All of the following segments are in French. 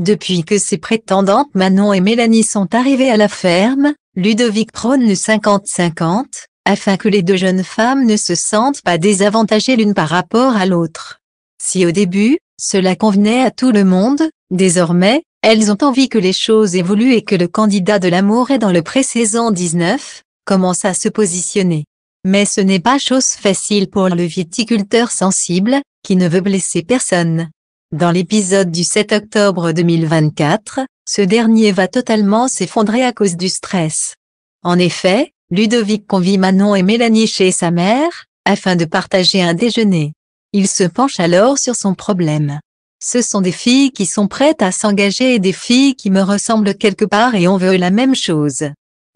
Depuis que ses prétendantes Manon et Mélanie sont arrivées à la ferme, Ludovic prône le 50-50, afin que les deux jeunes femmes ne se sentent pas désavantagées l'une par rapport à l'autre. Si au début, cela convenait à tout le monde, désormais, elles ont envie que les choses évoluent et que le candidat de l'amour est dans le pré-saison 19, commence à se positionner. Mais ce n'est pas chose facile pour le viticulteur sensible, qui ne veut blesser personne. Dans l'épisode du 7 octobre 2024, ce dernier va totalement s'effondrer à cause du stress. En effet, Ludovic convie Manon et Mélanie chez sa mère, afin de partager un déjeuner. Il se penche alors sur son problème. Ce sont des filles qui sont prêtes à s'engager et des filles qui me ressemblent quelque part et on veut la même chose.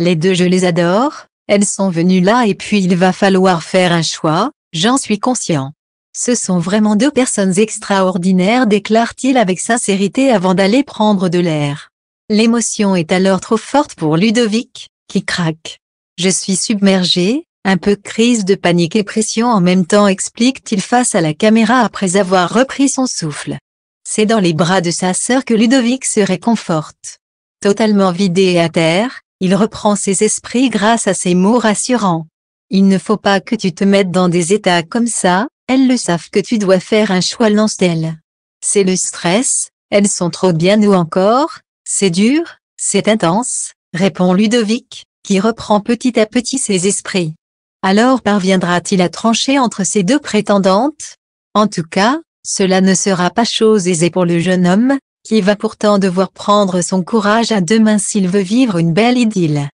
Les deux je les adore, elles sont venues là et puis il va falloir faire un choix, j'en suis conscient. Ce sont vraiment deux personnes extraordinaires déclare-t-il avec sincérité avant d'aller prendre de l'air. L'émotion est alors trop forte pour Ludovic, qui craque. Je suis submergé, un peu crise de panique et pression en même temps explique-t-il face à la caméra après avoir repris son souffle. C'est dans les bras de sa sœur que Ludovic se réconforte. Totalement vidé et à terre, il reprend ses esprits grâce à ses mots rassurants. Il ne faut pas que tu te mettes dans des états comme ça, elles le savent que tu dois faire un choix lance-t-elle. C'est le stress, elles sont trop bien ou encore, c'est dur, c'est intense, répond Ludovic, qui reprend petit à petit ses esprits. Alors parviendra-t-il à trancher entre ces deux prétendantes En tout cas, cela ne sera pas chose aisée pour le jeune homme, qui va pourtant devoir prendre son courage à deux mains s'il veut vivre une belle idylle.